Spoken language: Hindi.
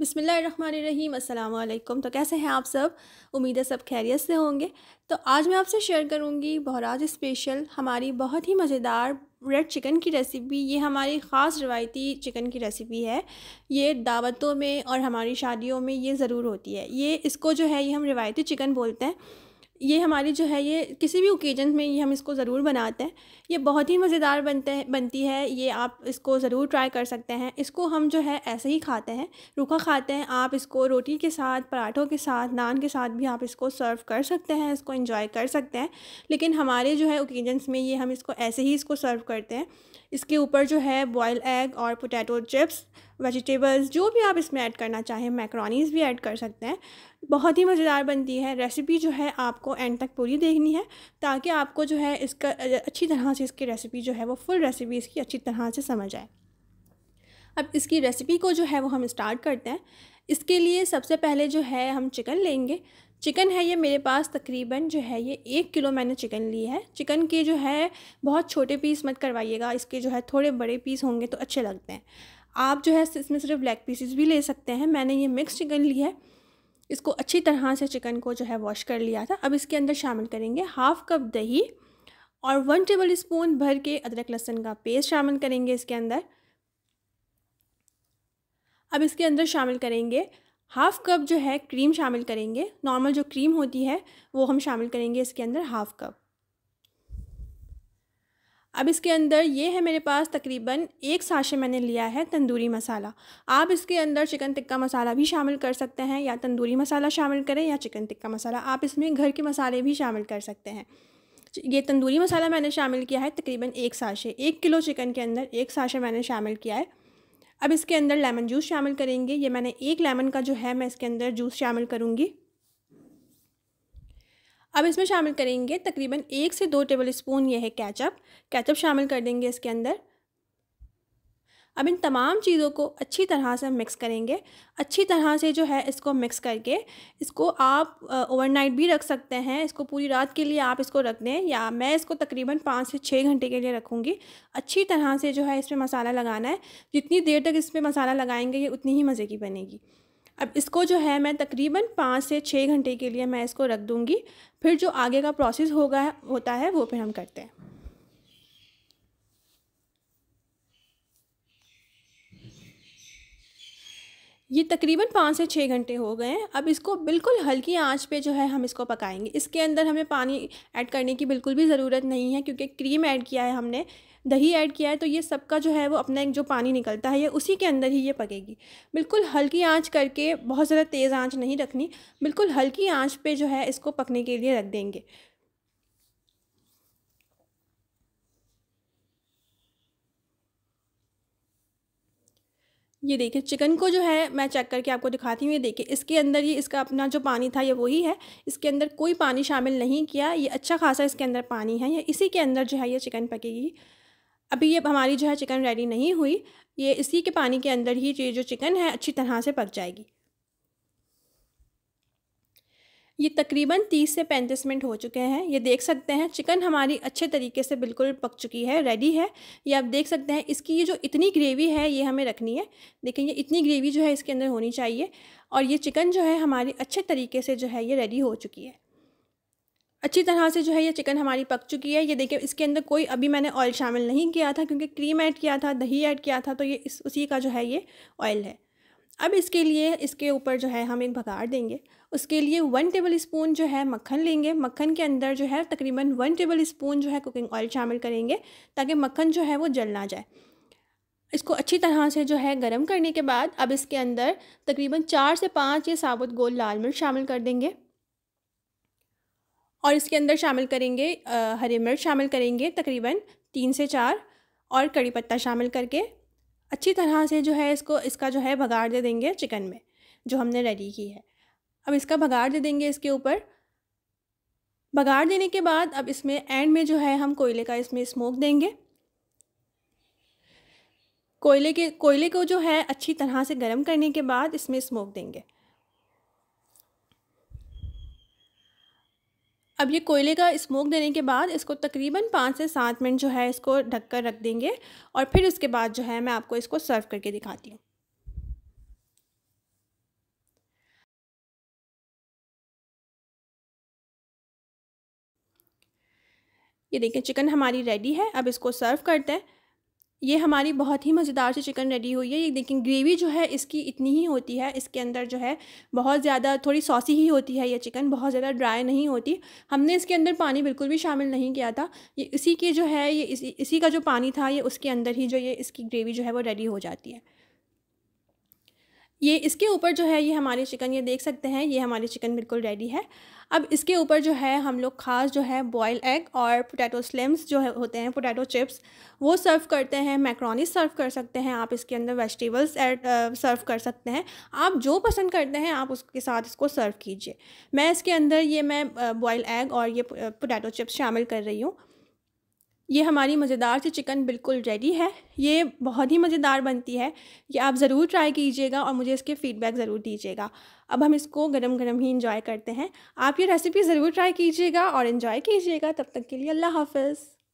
बसमीम अल्लाम तो कैसे हैं आप सब उम्मीद है सब खैरियत से होंगे तो आज मैं आपसे शेयर करूंगी बहराज स्पेशल हमारी बहुत ही मज़ेदार रेड चिकन की रेसिपी ये हमारी ख़ास रिवायती चिकन की रेसिपी है ये दावतों में और हमारी शादियों में ये ज़रूर होती है ये इसको जो है ये हम रिवायती चिकन बोलते हैं ये हमारी जो है ये किसी भी ओकेजन में ये हम इसको ज़रूर बनाते हैं ये बहुत ही मज़ेदार बनते हैं बनती है ये आप इसको ज़रूर ट्राई कर सकते हैं इसको हम जो है ऐसे ही खाते हैं रूखा खाते हैं आप इसको रोटी के साथ पराठों के साथ नान के साथ भी आप इसको सर्व कर सकते हैं इसको इंजॉय कर सकते हैं लेकिन हमारे जो है ओकेजन्स में ये हम इसको ऐसे ही इसको सर्व करते हैं इसके ऊपर जो है बॉयल एग और पोटैटो चिप्स वेजिटेबल्स जो भी आप इसमें ऐड करना चाहें मैक्रोनीज भी ऐड कर सकते हैं बहुत ही मज़ेदार बनती है रेसिपी जो है आपको एंड तक पूरी देखनी है ताकि आपको जो है इसका अच्छी तरह से इसकी रेसिपी जो है वो फुल रेसिपी इसकी अच्छी तरह से समझ आए अब इसकी रेसिपी को जो है वो हम स्टार्ट करते हैं इसके लिए सबसे पहले जो है हम चिकन लेंगे चिकन है ये मेरे पास तकरीबन जो है ये एक किलो मैंने चिकन ली है चिकन के जो है बहुत छोटे पीस मत करवाइएगा इसके जो है थोड़े बड़े पीस होंगे तो अच्छे लगते हैं आप जो है इसमें सिर्फ ब्लैक पीसेस भी ले सकते हैं मैंने ये मिक्स चिकन ली है इसको अच्छी तरह से चिकन को जो है वॉश कर लिया था अब इसके अंदर शामिल करेंगे हाफ कप दही और वन टेबल स्पून भर के अदरक लहसुन का पेस्ट शामिल करेंगे इसके अंदर अब इसके अंदर शामिल करेंगे हाफ़ कप जो है क्रीम शामिल करेंगे नॉर्मल जो क्रीम होती है वो हम शामिल करेंगे इसके अंदर हाफ़ कप अब इसके अंदर ये है मेरे पास तकरीबन एक साशे मैंने लिया है तंदूरी मसाला आप इसके अंदर चिकन टिक्का मसाला भी शामिल कर सकते हैं या तंदूरी मसाला शामिल करें या चिकन टिक्का मसाला आप इसमें घर के मसाले भी शामिल कर सकते हैं ये तंदूरी मसाला मैंने शामिल किया है तकरीबन एक साशे एक किलो चिकन के अंदर एक साशे मैंने शामिल किया है अब इसके अंदर लेमन जूस शामिल करेंगे ये मैंने एक लेमन का जो है मैं इसके अंदर जूस शामिल करूँगी अब इसमें शामिल करेंगे तकरीबन एक से दो टेबल स्पून यह है कैचअप कैचअप शामिल कर देंगे इसके अंदर अब इन तमाम चीज़ों को अच्छी तरह से मिक्स करेंगे अच्छी तरह से जो है इसको मिक्स करके इसको आप ओवरनाइट भी रख सकते हैं इसको पूरी रात के लिए आप इसको रख दें या मैं इसको तकरीबन पाँच से छः घंटे के लिए रखूँगी अच्छी तरह से जो है इसमें मसाला लगाना है जितनी देर तक इसमें मसाला लगाएंगे ये उतनी ही मज़े की बनेगी अब इसको जो है मैं तकरीबन पाँच से छः घंटे के लिए मैं इसको रख दूँगी फिर जो आगे का प्रोसेस होगा होता है वो फिर हम करते हैं ये तकरीबन पाँच से छः घंटे हो गए हैं अब इसको बिल्कुल हल्की आंच पे जो है हम इसको पकाएंगे इसके अंदर हमें पानी ऐड करने की बिल्कुल भी ज़रूरत नहीं है क्योंकि क्रीम ऐड किया है हमने दही ऐड किया है तो ये सबका जो है वो अपना एक जो पानी निकलता है ये उसी के अंदर ही ये पकेगी बिल्कुल हल्की आंच करके बहुत ज़्यादा तेज़ आंच नहीं रखनी बिल्कुल हल्की आंच पे जो है इसको पकने के लिए रख देंगे ये देखिए चिकन को जो है मैं चेक करके आपको दिखाती हूँ ये देखिए इसके अंदर ये इसका अपना जो पानी था ये वही है इसके अंदर कोई पानी शामिल नहीं किया ये अच्छा खासा इसके अंदर पानी है ये इसी के अंदर जो है ये चिकन पकेगी अभी ये हमारी जो है चिकन रेडी नहीं हुई ये इसी के पानी के अंदर ही ये जो चिकन है अच्छी तरह से पक जाएगी ये तकरीबन 30 से 35 मिनट हो चुके हैं ये देख सकते हैं चिकन हमारी अच्छे तरीके से बिल्कुल पक चुकी है रेडी है ये आप देख सकते हैं इसकी ये जो इतनी ग्रेवी है ये हमें रखनी है देखिए ये इतनी ग्रेवी जो है इसके अंदर होनी चाहिए और ये चिकन जो है हमारी अच्छे तरीके से जो है ये रेडी हो चुकी है अच्छी तरह से जो है ये चिकन हमारी पक चुकी है ये देखिए इसके अंदर कोई अभी मैंने ऑयल शामिल नहीं किया था क्योंकि क्रीम ऐड किया था दही ऐड किया था तो ये इस उसी का जो है ये ऑयल है अब इसके लिए इसके ऊपर जो है हम एक भगाड़ देंगे उसके लिए वन टेबल स्पून जो है मक्खन लेंगे मक्खन के अंदर जो है तकरीबन वन टेबल स्पून जो है कुकिंग ऑयल शामिल करेंगे ताकि मक्खन जो है वो जल ना जाए इसको अच्छी तरह से जो है गर्म करने के बाद अब इसके अंदर तकरीबन चार से पाँच ये साबुत गोल लाल मिर्च शामिल कर देंगे और इसके अंदर शामिल करेंगे हरी मिर्च शामिल करेंगे तकरीबन तीन से चार और कड़ी पत्ता शामिल करके अच्छी तरह से जो है इसको इसका जो है भगाड़ दे देंगे चिकन में जो हमने रेडी की है अब इसका भगाड़ दे देंगे इसके ऊपर भगाड़ देने के बाद अब इसमें एंड में जो है हम कोयले का इसमें स्मोक देंगे कोयले के कोयले को जो है अच्छी तरह से गर्म करने के बाद इसमें स्मोक देंगे अब ये कोयले का स्मोक देने के बाद इसको तकरीबन पाँच से सात मिनट जो है इसको ढककर रख देंगे और फिर उसके बाद जो है मैं आपको इसको सर्व करके दिखाती हूँ ये देखें चिकन हमारी रेडी है अब इसको सर्व करते हैं ये हमारी बहुत ही मज़ेदार सी चिकन रेडी हुई है ये देखें ग्रेवी जो है इसकी इतनी ही होती है इसके अंदर जो है बहुत ज़्यादा थोड़ी सॉसी ही होती है ये चिकन बहुत ज़्यादा ड्राई नहीं होती हमने इसके अंदर पानी बिल्कुल भी शामिल नहीं किया था ये इसी के जो है ये इसी इसी का जो पानी था ये उसके अंदर ही जो ये इसकी ग्रेवी जो है वो रेडी हो जाती है ये इसके ऊपर जो है ये हमारी चिकन ये देख सकते हैं ये हमारी चिकन बिल्कुल रेडी है अब इसके ऊपर जो है हम लोग खास जो है बॉयल एग और पोटैटो स्लिम्स जो है होते हैं पोटैटो चिप्स वो सर्व करते हैं मैक्रोनी सर्व कर सकते हैं आप इसके अंदर वेजिटेबल्स एड सर्व कर सकते हैं आप जो पसंद करते हैं आप उसके साथ इसको सर्व कीजिए मैं इसके अंदर ये मैं बॉयल एग और ये पोटैटो चिप्स शामिल कर रही हूँ ये हमारी मज़ेदार सी चिकन बिल्कुल रेडी है ये बहुत ही मज़ेदार बनती है ये आप ज़रूर ट्राई कीजिएगा और मुझे इसके फ़ीडबैक ज़रूर दीजिएगा अब हम इसको गरम गरम ही इंजॉय करते हैं आप ये रेसिपी ज़रूर ट्राई कीजिएगा और इन्जॉय कीजिएगा तब तक के लिए अल्लाह हाफिज़